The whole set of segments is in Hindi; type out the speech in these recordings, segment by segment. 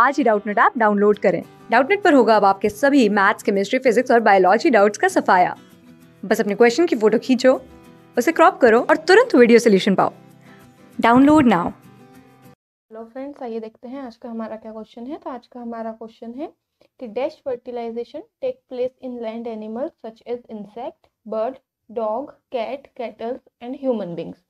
आज ही डाउटनेट ऐप डाउनलोड करें डाउटनेट पर होगा अब आपके सभी मैथ्स केमिस्ट्री फिजिक्स और बायोलॉजी डाउट्स का सफाया बस अपने क्वेश्चन की फोटो खींचो उसे क्रॉप करो और तुरंत वीडियो सोल्यूशन पाओ डाउनलोड नाउ हेलो फ्रेंड्स आइए देखते हैं आज का हमारा क्या क्वेश्चन है तो आज का हमारा क्वेश्चन है कि dash fertilisation take place in land animals such as insect bird dog cat cattles and human beings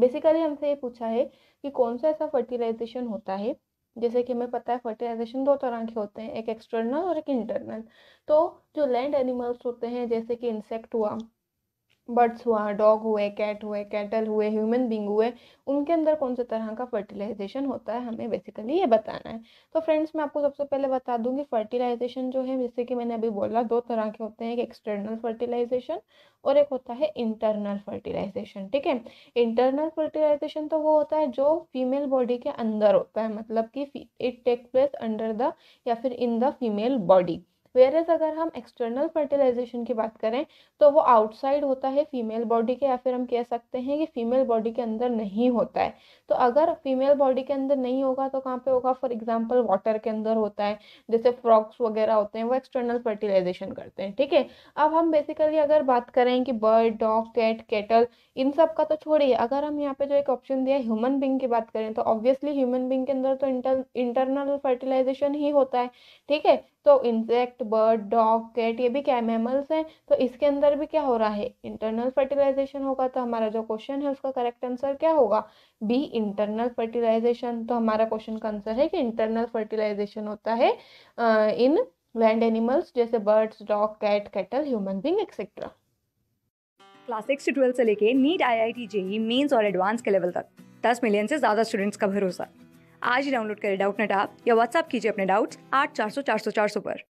basically हमसे ये पूछा है कि कौन सा ऐसा फर्टिलाइजेशन होता है जैसे कि हमें पता है फर्टिलाइजेशन दो तरह के होते हैं एक एक्सटर्नल और एक इंटरनल तो जो लैंड एनिमल्स होते हैं जैसे कि इंसेक्ट हुआ बर्ड्स हुआ डॉग हुए कैट हुए कैटल हुए ह्यूमन बींग हुए उनके अंदर कौन से तरह का फर्टिलाइजेशन होता है हमें बेसिकली ये बताना है तो फ्रेंड्स मैं आपको सबसे पहले बता दूंगी फर्टिलाइजेशन जो है जैसे कि मैंने अभी बोला दो तरह के होते हैं एक एक्सटर्नल फर्टिलाइजेशन और एक होता है इंटरनल फर्टिलाइजेशन ठीक है इंटरनल फर्टिलाइजेशन तो वो होता है जो फीमेल बॉडी के अंदर होता है मतलब कि it take place under the या फिर in the female body whereas अगर हम एक्सटर्नल फर्टिलाइजेशन की बात करें तो वो आउटसाइड होता है फीमेल बॉडी के या फिर हम कह सकते हैं कि फीमेल बॉडी के अंदर नहीं होता है तो अगर फीमेल बॉडी के अंदर नहीं होगा तो कहाँ पे होगा फॉर एग्जाम्पल वाटर के अंदर होता है जैसे फ्रॉक्स वगैरह होते हैं वो एक्सटर्नल फर्टिलाइजेशन करते हैं ठीक है अब हम बेसिकली अगर बात करें कि बर्ड डॉग कैट कैटल इन सब का तो छोड़िए अगर हम यहाँ पे जो एक ऑप्शन दिया है ह्यूमन बींग की बात करें तो ऑब्वियसली ह्यूमन बींग के अंदर तो इंटरनल फर्टिलाइजेशन ही होता है ठीक है तो insect insect bird dog cat ये भी क्या मेमल्स हैं तो इसके अंदर भी क्या हो रहा है इंटरनल फर्टिलाइजेशन होगा तो हमारा जो क्वेश्चन है उसका करेक्ट आंसर क्या होगा बी इंटरनल फर्टिलाइजेशन तो हमारा क्वेश्चन का आंसर है कि इंटरनल फर्टिलाइजेशन होता है इन लैंड एनिमल्स जैसे birds dog cat cattle human being etcetera class six से ट्वेल्थ से लेके NEET I I T JEE Mains और एडवांस के लेवल तक दस मिलियन से ज़्यादा स्टूडेंट्स का भरोसा आज ही डाउनलोड करें डाउट नेट आप या व्हाट्सअप कीजिए अपने डाउट्स आठ चार सौ चार सौ चार सौ पर